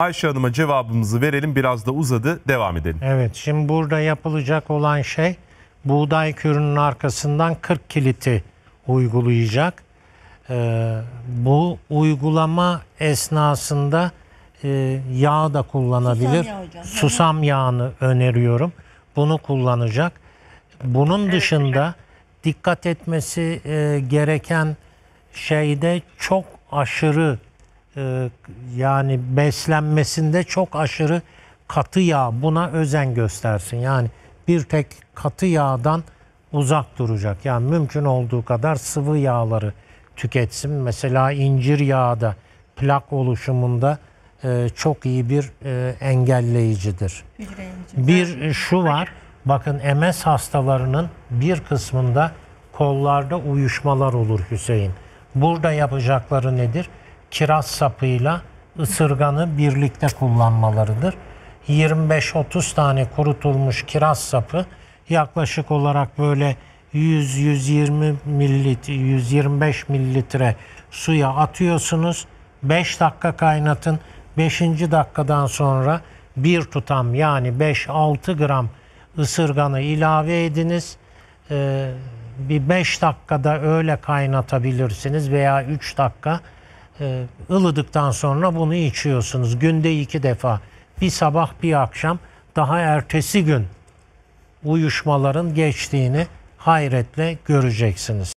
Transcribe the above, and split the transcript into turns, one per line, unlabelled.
Ayşe Hanım'a cevabımızı verelim biraz da uzadı devam edelim.
Evet şimdi burada yapılacak olan şey buğday kürünün arkasından 40 kiliti uygulayacak. Ee, bu uygulama esnasında e, yağ da kullanabilir. Susam, yağı Susam yağını öneriyorum. Bunu kullanacak. Bunun dışında dikkat etmesi e, gereken şeyde çok aşırı e, yani beslenmesinde çok aşırı katı yağ buna özen göstersin. Yani bir tek katı yağdan uzak duracak. Yani mümkün olduğu kadar sıvı yağları tüketsin. Mesela incir yağı da plak oluşumunda e, çok iyi bir e, engelleyicidir. Bir e, şu var. Bakın MS hastalarının bir kısmında kollarda uyuşmalar olur Hüseyin. Burada yapacakları nedir? kiraz sapıyla ısırganı birlikte kullanmalarıdır. 25-30 tane kurutulmuş kiraz sapı yaklaşık olarak böyle 100-120 mililitre, 125 mililitre suya atıyorsunuz. 5 dakika kaynatın. 5. dakikadan sonra bir tutam yani 5-6 gram ısırganı ilave ediniz. Ee, bir 5 dakikada öyle kaynatabilirsiniz veya 3 dakika ee, ılıdıktan sonra bunu içiyorsunuz. Günde iki defa. Bir sabah bir akşam daha ertesi gün uyuşmaların geçtiğini hayretle göreceksiniz.